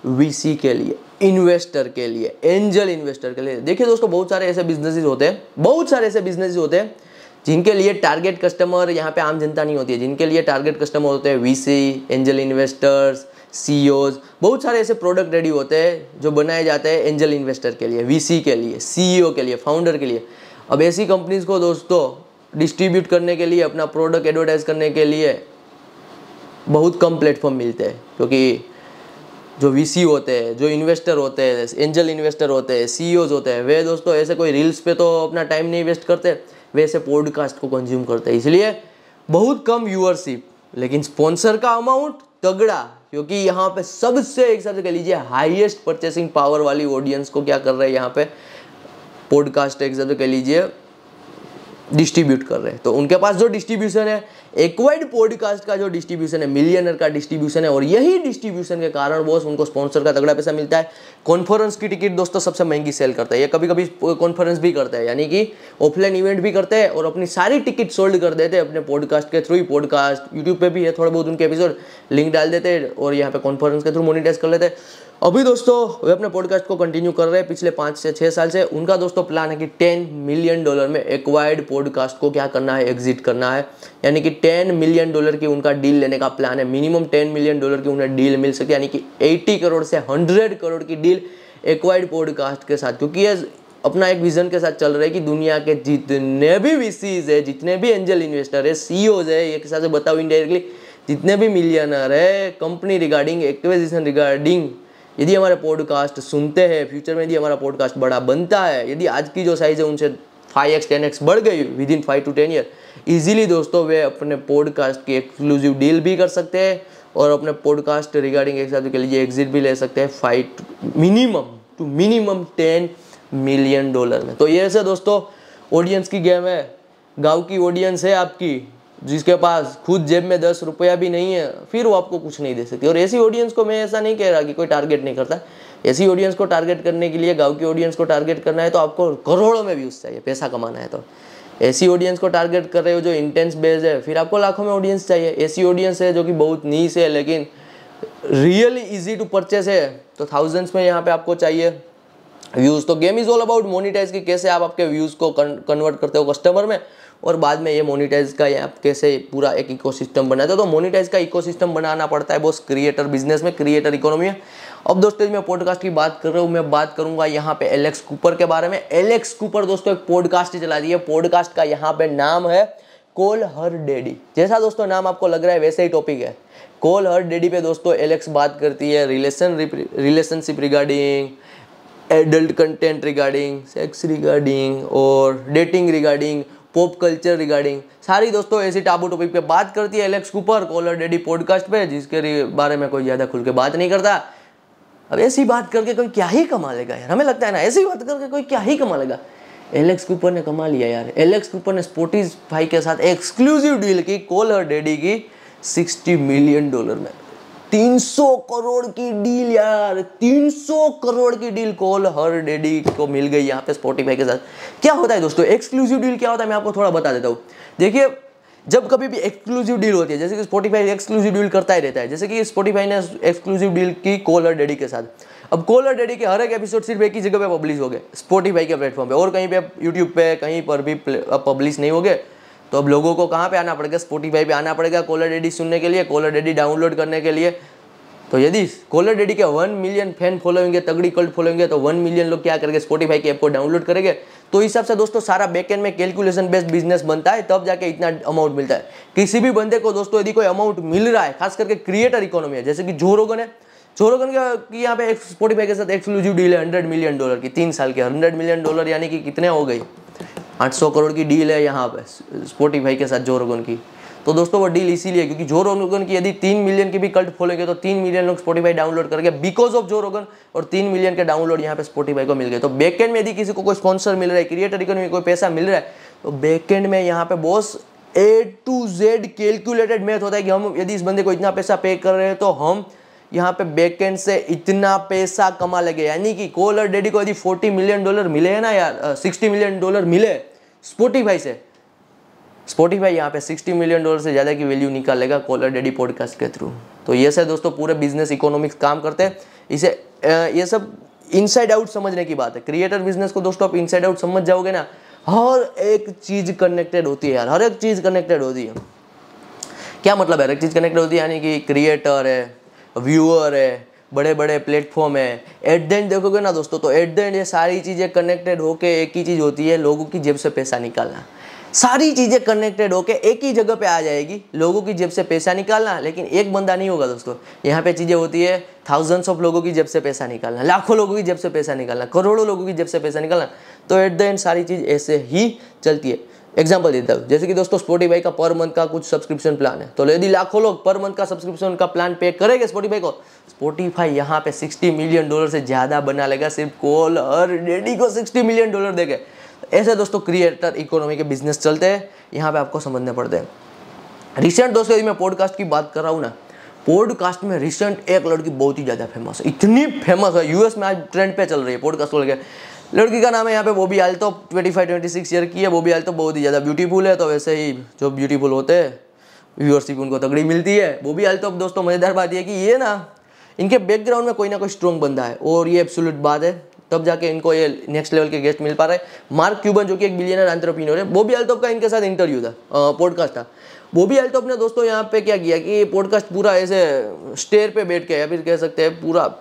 A: वीसी के लिए इन्वेस्टर के लिए एंजल इन्वेस्टर के लिए देखिए दोस्तों बहुत सारे ऐसे बिजनेसिस होते हैं बहुत सारे ऐसे बिजनेसिस होते हैं जिनके लिए टारगेट कस्टमर यहाँ पे आम जनता नहीं होती है जिनके लिए टारगेट कस्टमर होते हैं वीसी एंजल इन्वेस्टर्स सी बहुत सारे ऐसे प्रोडक्ट रेडी होते हैं जो बनाए जाते हैं एंजल इन्वेस्टर के लिए वी के लिए सी e के लिए फाउंडर के लिए अब ऐसी कंपनीज़ को दोस्तों डिस्ट्रीब्यूट करने के लिए अपना प्रोडक्ट एडवर्टाइज करने के लिए बहुत कम प्लेटफॉर्म मिलते हैं क्योंकि जो वीसी होते हैं जो इन्वेस्टर होते हैं एंजल इन्वेस्टर होते हैं सीईओज e होते हैं वे दोस्तों ऐसे कोई रील्स पे तो अपना टाइम नहीं वेस्ट करते वैसे पॉडकास्ट को कंज्यूम करते हैं इसलिए बहुत कम व्यूअरशिप लेकिन स्पॉन्सर का अमाउंट तगड़ा क्योंकि यहाँ पे सबसे एक हिसाब कह लीजिए हाईएस्ट परचेसिंग पावर वाली ऑडियंस को क्या कर रहा है यहाँ पे पॉडकास्ट एक हिसाब कह लीजिए डिस्ट्रीब्यूट कर रहे हैं तो उनके पास जो डिस्ट्रीब्यूशन है एक्वाइड पॉडकास्ट का जो डिस्ट्रीब्यूशन है मिलियनर का डिस्ट्रीब्यूशन है और यही डिस्ट्रीब्यूशन के कारण बॉस उनको स्पॉन्सर का तगड़ा पैसा मिलता है कॉन्फ्रेंस की टिकट दोस्तों सबसे महंगी सेल करता है ये कभी कभी कॉन्फ्रेंस भी करता है यानी कि ऑफलाइन इवेंट भी करते हैं और अपनी सारी टिकट सोल्ड कर देते हैं अपने पॉडकास्ट के थ्रू ही पॉडकास्ट यूट्यूब पर भी है थोड़ा बहुत उनके एपिसोड लिंक डाल देते हैं और यहाँ पर कॉन्फ्रेंस के थ्रू मोनिटाइज कर लेते हैं अभी दोस्तों वे अपने पॉडकास्ट को कंटिन्यू कर रहे हैं पिछले पाँच से छः साल से उनका दोस्तों प्लान है कि टेन मिलियन डॉलर में एक्वायर्ड पॉडकास्ट को क्या करना है एग्जिट करना है यानी कि टेन मिलियन डॉलर की उनका डील लेने का प्लान है मिनिमम टेन मिलियन डॉलर की उन्हें डील मिल सके यानी कि एट्टी करोड़ से हंड्रेड करोड़ की डील एक्वायर्ड पॉडकास्ट के साथ क्योंकि ये अपना एक विजन के साथ चल रहा है कि दुनिया के जितने भी वीसीज है जितने भी एंजल इन्वेस्टर है ओज है एक हिसाब से बताओ इंडायरेक्टली जितने भी मिलियनर है कंपनी रिगार्डिंग एक्विजिशन रिगार्डिंग यदि हमारे पॉडकास्ट सुनते हैं फ्यूचर में यदि हमारा पॉडकास्ट बड़ा बनता है यदि आज की जो साइज़ है उनसे फाइव एक्स टेन एक्स बढ़ गई within five to ten year easily दोस्तों वे अपने पॉडकास्ट की एक्सक्लूसिव डील भी कर सकते हैं और अपने पॉडकास्ट रिगार्डिंग एक साथ के लिए एग्जिट भी ले सकते हैं five minimum to minimum ten million dollar में तो ये ऐसे दोस्तों ऑडियंस की गेम है गांव की ऑडियंस है आपकी जिसके पास खुद जेब में दस रुपया भी नहीं है फिर वो आपको कुछ नहीं दे सकती और ऐसी ऑडियंस को मैं ऐसा नहीं कह रहा कि कोई टारगेट नहीं करता ऐसी ऑडियंस को टारगेट करने के लिए गांव की ऑडियंस को टारगेट करना है तो आपको करोड़ों में व्यूज़ चाहिए पैसा कमाना है तो ऐसी ऑडियंस को टारगेट कर रहे हो जो इंटेंस बेस है फिर आपको लाखों में ऑडियंस चाहिए ऐसी ऑडियंस है जो कि बहुत नीस है लेकिन रियली इजी टू परचेस है तो थाउजेंड्स में यहाँ पे आपको चाहिए व्यूज़ तो game is all about monetize कि कैसे आप आपके व्यूज़ को कन्वर्ट करते हो कस्टमर में और बाद में ये मोनिटाइज का आप कैसे पूरा एक इकोसिस्टम बनाते हो तो मोनिटाइज का इकोसिस्टम बनाना पड़ता है बॉस क्रिएटर बिजनेस में क्रिएटर इकोनॉमी में अब दोस्तों मैं पॉडकास्ट की बात कर रहा हूँ मैं बात करूंगा यहाँ पे एलेक्स कूपर के बारे में एलेक्स कूपर दोस्तों एक पॉडकास्ट चला दिए है पॉडकास्ट का यहाँ पे नाम है कॉल हर डेडी जैसा दोस्तों नाम आपको लग रहा है वैसे ही टॉपिक है कॉल हर डेडी पे दोस्तों एलेक्स बात करती है relation relationship regarding adult content regarding sex regarding और dating regarding pop culture regarding सारी दोस्तों ऐसी टाबू टॉपिक पे बात करती है Alex Cooper call her daddy podcast पे जिसके बारे में कोई ज़्यादा खुल के बात नहीं करता अब ऐसी बात करके कोई क्या ही कमा लेगा यार हमें लगता है ना ऐसी बात करके कोई क्या ही कमा लेगा एलेक्स कूपर ने कमा लिया यार एलेक्स कूपर ने स्पोर्टिज भाई के साथ एक्सक्लूसिव डील की कॉलर डेडी की सिक्सटी मिलियन डॉलर में 300 करोड़ की डील यार 300 करोड़ की डील कॉल हर डेडी को मिल गई यहाँ पे स्पॉटीफाई के साथ क्या होता है दोस्तों एक्सक्लूसिव डील क्या होता है मैं आपको थोड़ा बता देता हूँ देखिए जब कभी भी एक्सक्लूसिव डील होती है जैसे कि स्पॉटीफाई एक्सक्लूसिव डील करता ही रहता है जैसे कि स्पॉटीफाई ने एक्सक्लूसिव डील की कॉलर डेडी के साथ अब कॉलर डेडी के हर एक एपिसोड सिर्फ एक ही जगह पे पब्लिश हो गए स्पॉटीफाई के प्लेटफॉर्म पे और कहीं पे यूट्यूब पे कहीं पर भी पब्लिश नहीं हो गए तो अब लोगों को कहाँ पे आना पड़ेगा स्पोटीफाई पे आना पड़ेगा कॉलर डेडी सुनने के लिए कॉलर डेडी डाउनलोड करने के लिए तो यदि कॉलर डेडी के वन मिलियन फैन फॉलोइंग है तगड़ी कल्ट फॉलोइंग है तो वन मिलियन लोग क्या करेंगे स्पोटीफाई की ऐप को डाउनलोड करेंगे तो हिसाब से दोस्तों सारा बैकएंड में कैलकुलेशन बेस्ड बिजनेस बनता है तब जाके इतना अमाउंट मिलता है किसी भी बंदे को दोस्तों यदि कोई अमाउंट मिल रहा है खास करके क्रिएटर इकोनॉमी है जैसे कि जोरोगन है जोरोगन के यहाँ पे स्पोटीफाई के साथ एक्सक्लूसिव डील है हंड्रेड मिलियन डॉलर की तीन साल के हंड्रेड मिलियन डॉलर यानी कि कितने हो गए आठ सौ करोड़ की डील है यहाँ पे स्पोटीफाई के साथ जोरोगन की तो दोस्तों वो डील इसीलिए क्योंकि जो रोगन की यदि तीन मिलियन की भी कल्ट फोलेंगे तो तीन मिलियन लोग स्पोटीफाई डाउनलोड करके बिकॉज ऑफ जो रोगन और तीन मिलियन के डाउनलोड यहाँ पे स्पोटीफाई को मिल गए तो बैकेंड में यदि किसी को कोई स्पॉन्सर मिल रहा है क्रिएटर इकोनॉमी कोई पैसा मिल रहा है तो बैकेंड में यहाँ पे boss A to Z calculated math होता है कि हम यदि इस बंदे को इतना पैसा पे कर रहे हैं तो हम यहाँ पे बेकेंड से इतना पैसा कमा लगे यानी कि कोल और डेडी को यदि फोर्टी मिलियन डॉलर मिले है ना यार सिक्सटी मिलियन डॉलर मिले स्पोटीफाई से स्पोटीफाई यहाँ पे सिक्सटी मिलियन डॉलर से ज़्यादा की वैल्यू निकालेगा कॉलर डेडी पॉडकास्ट के थ्रू तो ये से दोस्तों पूरे बिजनेस इकोनॉमिक्स काम करते हैं इसे ये सब इनसाइड आउट समझने की बात है क्रिएटर बिजनेस को दोस्तों आप इनसाइड आउट समझ जाओगे ना हर एक चीज़ कनेक्टेड होती है यार हर एक चीज़ कनेक्टेड होती है क्या मतलब है हर एक चीज़ कनेक्टेड होती है यानी कि क्रिएटर है व्यूअर है बड़े बड़े प्लेटफॉर्म है एट द एंड देखोगे ना दोस्तों तो एट द एंड ये सारी चीज़ें कनेक्टेड होके एक ही चीज़ होती है लोगों की जेब से पैसा निकालना सारी चीज़ें कनेक्टेड होके एक ही जगह पे आ जाएगी लोगों की जेब से पैसा निकालना लेकिन एक बंदा नहीं होगा दोस्तों यहाँ पे चीज़ें होती है थाउजेंड्स ऑफ लोगों की जेब से पैसा निकालना लाखों लोगों की जेब से पैसा निकालना करोड़ों लोगों की जेब से पैसा निकालना तो एट द एंड सारी चीज़ ऐसे ही चलती है एग्जाम्पल देता हूँ जैसे कि दोस्तों स्पोटीफाई का पर मंथ का कुछ सब्सक्रिप्शन प्लान है तो यदि लाखों लोग पर मंथ का सब्सक्रिप्शन का प्लान पे करेंगे स्पोटीफाई को स्पोटीफाई यहाँ पे 60 मिलियन डॉलर से ज़्यादा बना लेगा सिर्फ कॉल और डेडी को 60 मिलियन डॉलर देंगे ऐसे दोस्तों क्रिएटर इकोनॉमी के बिजनेस चलते हैं यहाँ पे आपको समझने पड़ते हैं रिसेंट दोस्तों यदि मैं पॉडकास्ट की बात कर रहा हूँ ना पॉडकास्ट में रिसेंट एक लड़की बहुत ही ज़्यादा फेमस है इतनी फेमस है यूएस में आज ट्रेंड पे चल रही है पॉडकास्ट को लेकर लड़की का नाम है यहाँ पे बोबी आल तो twenty five twenty six year की है बोबी आल तो बहुत ही ज़्यादा ब्यूटीफुल है तो वैसे ही जो ब्यूटीफुल होते हैं व्यूअरशिप उनको तगड़ी मिलती है बोबी आल तो दोस्तों मज़ेदार बात यह कि ये ना इनके बैकग्राउंड में कोई ना कोई स्ट्रॉन्ग बंदा है और ये एब्सोल्यूट बात है तब जाके इनको ये नेक्स्ट लेवल के गेस्ट मिल पा रहे हैं मार्क क्यूबन जो कि एक बिलियनर एंटरप्रेन्योर है बोबी भी का इनके साथ इंटरव्यू था पॉडकास्ट था बोबी भी ने दोस्तों यहाँ पे क्या किया कि पॉडकास्ट पूरा ऐसे स्टेयर पे बैठ के या फिर कह सकते हैं पूरा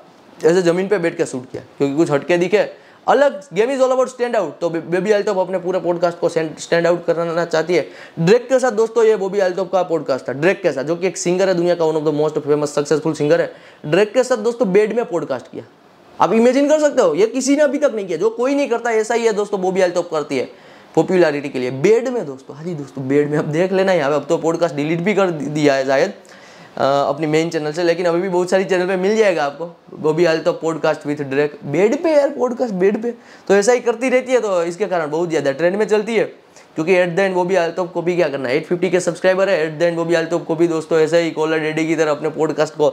A: ऐसे ज़मीन पे बैठ के शूट किया क्योंकि कुछ हटके दिखे अलग game is all about stand out तो बेबी आलटॉप अपने पूरे पॉडकास्ट को स्टैंड आउट कराना चाहती है ड्रेक के साथ दोस्तों ये बॉबी आलटॉप का पॉडकास्ट था ड्रेक के साथ जो कि एक सिंगर है दुनिया का one of the most famous successful singer है ड्रेक के साथ दोस्तों बेड में पॉडकास्ट किया आप इमेजिन कर सकते हो ये किसी ने अभी तक नहीं किया जो कोई नहीं करता ऐसा ही है दोस्तों बॉबी आलटॉप करती है पॉपुलरिटी के लिए बेड में दोस्तों हाँ जी दोस्तों बेड में अब देख लेना यहाँ अब तो पॉडकास्ट डिलीट भी कर दिया है शायद अपनी मेन चैनल से लेकिन अभी भी बहुत सारी चैनल पे मिल जाएगा आपको वो भी हाल तो पॉडकास्ट विथ ड्रेक बेड पे यार पॉडकास्ट बेड पे तो ऐसा ही करती रहती है तो इसके कारण बहुत ज़्यादा ट्रेंड में चलती है क्योंकि एट द एंड वो भी हाल तो को भी क्या करना है एट फिफ्टी के सब्सक्राइबर है एट द एंड वो भी हाल तो को भी दोस्तों ऐसा ही कॉलर डेडी की तरह अपने पॉडकास्ट को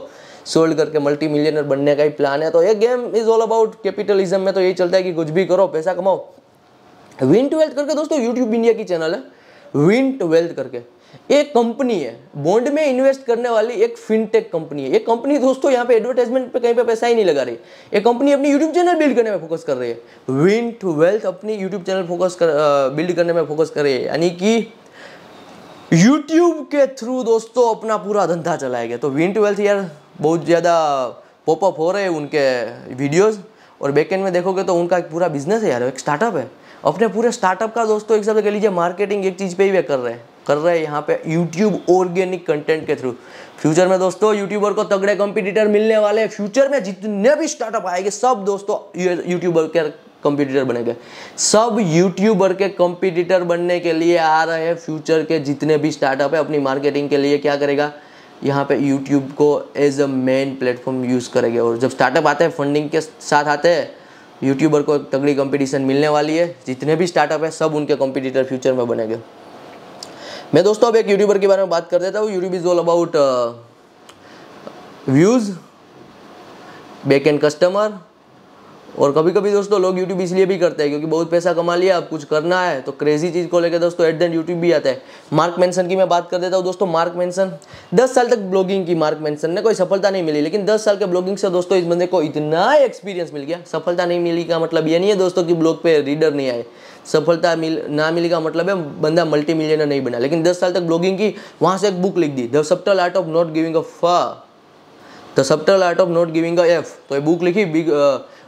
A: सोल्ड करके मल्टी मिलियनर बनने का ही प्लान है तो ये game is all about capitalism में तो यही चलता है कि कुछ भी करो पैसा कमाओ विन वेल्थ करके दोस्तों यूट्यूब इंडिया की चैनल है विन वेल्थ करके एक कंपनी है बॉन्ड में इन्वेस्ट करने वाली एक फिनटेक कंपनी है ये कंपनी दोस्तों यहाँ पे एडवर्टाइजमेंट पे कहीं पे पैसा ही नहीं लगा रही ये कंपनी अपनी यूट्यूब चैनल बिल्ड करने में फोकस कर रही है विन टू वेल्थ अपनी यूट्यूब चैनल फोकस कर बिल्ड करने में फोकस कर रही है यानी कि यूट्यूब के थ्रू दोस्तों अपना पूरा धंधा चलाएगा तो विन टू वेल्थ यार बहुत ज़्यादा पॉपअप हो रहे हैं उनके वीडियोज़ और बैकेंड में देखोगे तो उनका एक पूरा बिजनेस है यार एक स्टार्टअप है अपने पूरे स्टार्टअप का दोस्तों एक हिसाब से कह लीजिए मार्केटिंग एक चीज़ पे ही वे कर रहे हैं कर रहे हैं यहाँ पे यूट्यूब ऑर्गेनिक कंटेंट के थ्रू फ्यूचर में दोस्तों यूट्यूबर को तगड़े कंपटीटर मिलने वाले हैं फ्यूचर में जितने भी स्टार्टअप आएंगे सब दोस्तों यूट्यूबर के कंपटीटर बनेंगे सब यूट्यूबर के कंपटीटर बनने के लिए आ रहे हैं फ्यूचर के जितने भी स्टार्टअप है अपनी मार्केटिंग के लिए क्या करेगा यहाँ पे यूट्यूब को as a main platform use करेंगे और जब स्टार्टअप आते हैं फंडिंग के साथ आते हैं यूट्यूबर को तगड़ी कंपटीशन मिलने वाली है जितने भी स्टार्टअप है सब उनके कंपटीटर फ्यूचर में बनेंगे मैं दोस्तों अब एक यूट्यूबर के बारे में बात कर देता हूँ YouTube is all about views back end customer और कभी कभी दोस्तों लोग यूट्यूब इसलिए भी करते हैं क्योंकि बहुत पैसा कमा लिया अब कुछ करना है तो क्रेजी चीज़ को लेकर दोस्तों एट देंट यूट्यूब भी आता है मार्क मेंसन की मैं बात कर देता हूँ दोस्तों मार्क मेंसन 10 साल तक ब्लॉगिंग की मार्क मेंसन ने कोई सफलता नहीं मिली लेकिन 10 साल के ब्लॉगिंग से दोस्तों इस बंदे को इतना एक्सपीरियंस मिल गया सफलता नहीं मिली का मतलब ये नहीं है दोस्तों की ब्लॉग पर रीडर नहीं आए सफलता मिल ना मिलेगा मतलब है बंदा मल्टी मिलियनर नहीं बना लेकिन दस साल तक ब्लॉगिंग की वहाँ से एक बुक लिख दी the subtle art of not giving a f the subtle art of not giving a F तो ये बुक लिखी बिग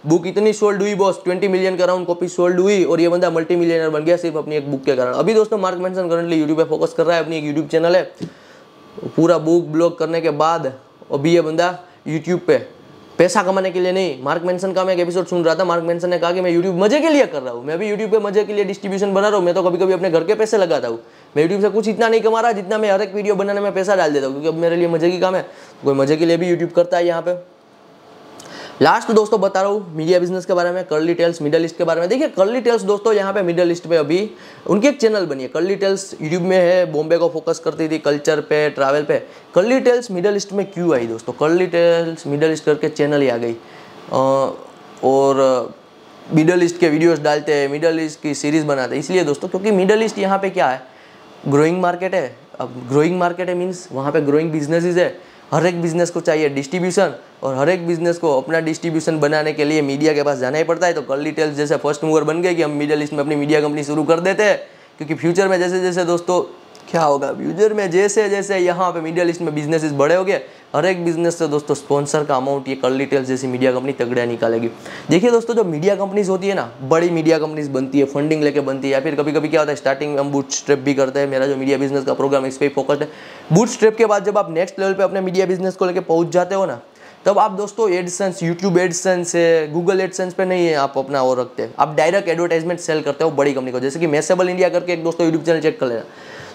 A: बुक uh, इतनी सोल्ड हुई बॉस 20 मिलियन का राउंड कॉपी सोल्ड हुई और ये बंदा मल्टी मिलियनर बन गया सिर्फ अपनी एक बुक के कारण अभी दोस्तों मार्क मेंशन करंटली यूट्यूब पे फोकस कर रहा है अपनी एक यूट्यूब चैनल है पूरा बुक ब्लॉग करने के बाद अभी ये बंदा यूट्यूब पे पैसा कमाने के लिए नहीं मार्क मेंशन का मैं एक एपिसोड सुन रहा था मार्क मेंशन ने कहा कि मैं यूट्यूब मजे के लिए कर रहा हूँ मैं भी यूट्यूब पे मजे के लिए डिस्ट्रीब्यूशन बना रहा हूँ मैं तो कभी कभी अपने घर के पैसे लगाता हूँ मैं यूट्यूब से कुछ इतना नहीं कमा रहा जितना मैं हर एक वीडियो बनाने में पैसा डाल देता हूँ क्योंकि अब मेरे लिए मजे की काम है कोई मजे के लिए भी यूट्यूब करता है यहाँ पर लास्ट तो दोस्तों बता रहा हूँ मीडिया बिजनेस के बारे में कर्ली टेल्स मिडल ईस्ट के बारे में देखिए कर्ली टेल्स दोस्तों यहाँ पे मिडल ईस्ट पे अभी उनकी एक चैनल बनी है कर्ली टेल्स यूट्यूब में है बॉम्बे को फोकस करती थी कल्चर पे ट्रैवल पे कर्ली टेल्स मिडल ईस्ट में क्यों आई दोस्तों कर्ली टेल्स मिडल ईस्ट करके चैनल ही आ गई और मिडल ईस्ट के वीडियोज डालते हैं मिडल ईस्ट की सीरीज़ बनाते हैं इसलिए दोस्तों क्योंकि मिडल ईस्ट यहाँ पे क्या है ग्रोइंग मार्केट है अब ग्रोइंग मार्केट है मीन्स वहाँ पर ग्रोइंग बिजनेसिस है हर एक बिज़नेस को चाहिए डिस्ट्रीब्यूशन और हर एक बिज़नेस को अपना डिस्ट्रीब्यूशन बनाने के लिए मीडिया के पास जाना ही पड़ता है तो कल डिटेल्स जैसे फर्स्ट मूवर बन गए कि हम मिडिल ईस्ट में अपनी मीडिया कंपनी शुरू कर देते हैं क्योंकि फ्यूचर में जैसे जैसे दोस्तों क्या होगा फ्यूचर में जैसे जैसे यहाँ पे मीडिया लिस्ट में बिजनेसेस बड़े हो गए हर एक बिजनेस से दोस्तों स्पॉन्सर का अमाउंट ये कल डिटेल्स जैसी मीडिया कंपनी तगड़ा निकालेगी देखिए दोस्तों जो मीडिया कंपनीज होती है ना बड़ी मीडिया कंपनीज बनती है फंडिंग लेके बनती है या फिर कभी कभी क्या होता है स्टार्टिंग में हम बूट स्ट्रेप भी करते हैं मेरा जो मीडिया बिजनेस का प्रोग्राम इस पर फोकस्ड है बूट स्ट्रेप के बाद जब आप नेक्स्ट लेवल पर अपने मीडिया बिजनेस को लेकर पहुँच जाते हो ना तब आप दोस्तों एडसेंस यूट्यूब एडसेंस है गूगल एडसेंस पे नहीं है आप अपना वो रखते हैं आप डायरेक्ट एडवर्टाइजमेंट सेल करते हो बड़ी कंपनी को जैसे कि मेसेबल इंडिया करके एक दोस्तों यूट्यूब चैनल चेक कर लेना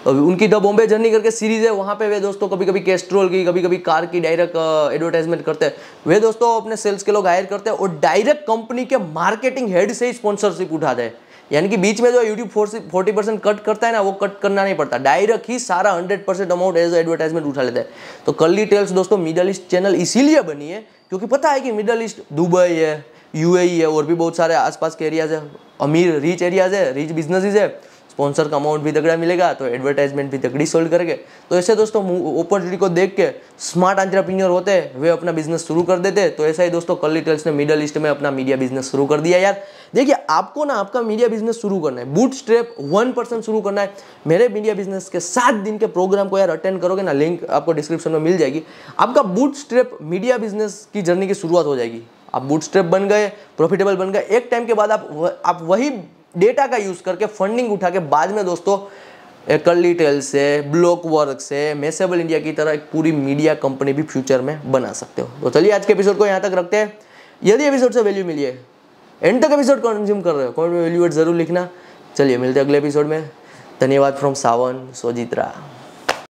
A: तो उनकी द बॉम्बे जर्नी करके सीरीज़ है वहाँ पे वे दोस्तों कभी कभी कैस्ट्रोल की कभी कभी कार की डायरेक्ट एडवर्टाइजमेंट करते हैं वे दोस्तों अपने सेल्स के लोग हायर करते हैं और डायरेक्ट कंपनी के मार्केटिंग हेड से ही स्पॉन्सरशिप उठाते हैं यानी कि बीच में जो यूट्यूब फोर्टी परसेंट कट करता है ना वो कट करना नहीं पड़ता डायरेक्ट ही सारा hundred percent amount as advertisement उठा लेते हैं तो कल्ली टेल्स दोस्तों मिडल ईस्ट चैनल इसीलिए बनी है क्योंकि पता है कि मिडल ईस्ट दुबई है यूएई e है और भी बहुत सारे आसपास के एरियाज है अमीर रिच एरियाज है रिच बिजनेसिस है स्पॉन्सर का अमाउंट भी तगड़ा मिलेगा तो एडवर्टाइजमेंट भी तगड़ी सोल्ड करेंगे तो ऐसे दोस्तों अपॉर्चुनिटी को देख के स्मार्ट एंट्रप्रीनियर होते हैं वे अपना बिजनेस शुरू कर देते तो ऐसा ही दोस्तों कल लिटल्स ने मिडल ईस्ट में अपना मीडिया बिजनेस शुरू कर दिया यार देखिए आपको ना आपका मीडिया बिजनेस शुरू करना है बूट स्ट्रेप वन परसेंट शुरू करना है मेरे मीडिया बिजनेस के सात दिन के प्रोग्राम को यार अटेंड करोगे ना लिंक आपको डिस्क्रिप्शन में मिल जाएगी आपका बूट स्ट्रेप मीडिया बिजनेस की जर्नी की शुरुआत हो जाएगी आप बूट स्ट्रेप बन गए प्रॉफिटेबल बन गए एक टाइम के बाद आप आप वही डेटा का यूज करके फंडिंग उठा के बाद में दोस्तों कर्ली टेल से ब्लॉक वर्क से मेसेबल इंडिया की तरह एक पूरी मीडिया कंपनी भी फ्यूचर में बना सकते हो तो चलिए आज के एपिसोड को यहाँ तक रखते हैं यदि एपिसोड से वैल्यू मिली है एंड तक एपिसोड कंज्यूम कर रहे हो कौन में वैल्यू जरूर लिखना चलिए मिलते हैं अगले एपिसोड में धन्यवाद फ्रॉम सावन सोजित्रा